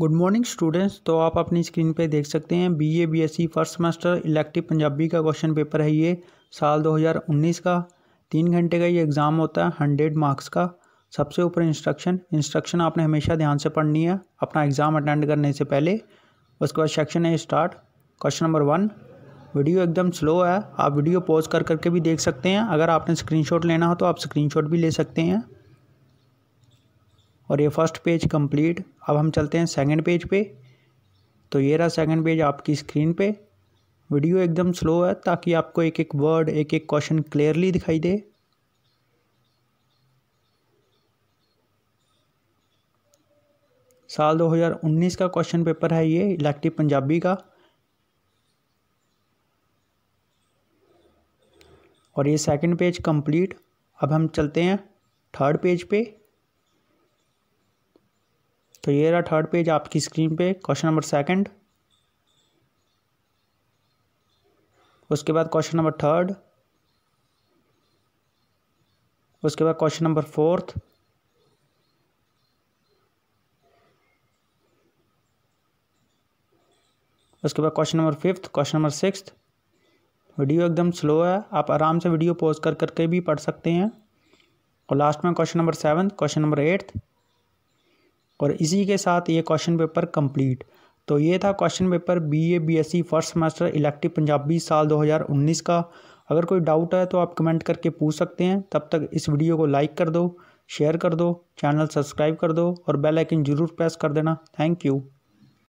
good morning students तो आप अपनी स्क्रीन पे देख सकते हैं BA BSc e, first semester elective Punjabi का क्वेश्चन पेपर है ये साल 2019 का तीन घंटे का ये एग्ज़ाम होता है हंड्रेड मार्क्स का सबसे ऊपर इंस्ट्रक्शन इंस्ट्रक्शन आपने हमेशा ध्यान से पढ़नी है अपना एग्ज़ाम अटेंड करने से पहले उसके बाद सेक्शन है start question number one video एकदम स्लो है आप वीडियो पॉज कर करके भी देख सकते हैं अगर आपने स्क्रीन लेना हो तो आप स्क्रीन भी ले सकते हैं और ये फर्स्ट पेज कंप्लीट अब हम चलते हैं सेकंड पेज पे तो ये रहा सेकंड पेज आपकी स्क्रीन पे वीडियो एकदम स्लो है ताकि आपको एक एक वर्ड एक एक क्वेश्चन क्लियरली दिखाई दे साल 2019 का क्वेश्चन पेपर है ये इलेक्टिव पंजाबी का और ये सेकंड पेज कंप्लीट अब हम चलते हैं थर्ड पेज पे तो ये रहा थर्ड पेज आपकी स्क्रीन पे क्वेश्चन नंबर सेकंड उसके बाद क्वेश्चन नंबर थर्ड उसके बाद क्वेश्चन नंबर फोर्थ उसके बाद question number fifth question number six video एकदम स्लो है आप आराम से वीडियो पॉज कर करके भी पढ़ सकते हैं और लास्ट में question number seven question number eighth और इसी के साथ ये क्वेश्चन पेपर कंप्लीट तो ये था question paper B A B S C first semester elective Punjabi साल 2019 का अगर कोई डाउट है तो आप कमेंट करके पूछ सकते हैं तब तक इस वीडियो को लाइक कर दो शेयर कर दो चैनल सब्सक्राइब कर दो और बेल आइकन ज़रूर प्रेस कर देना थैंक यू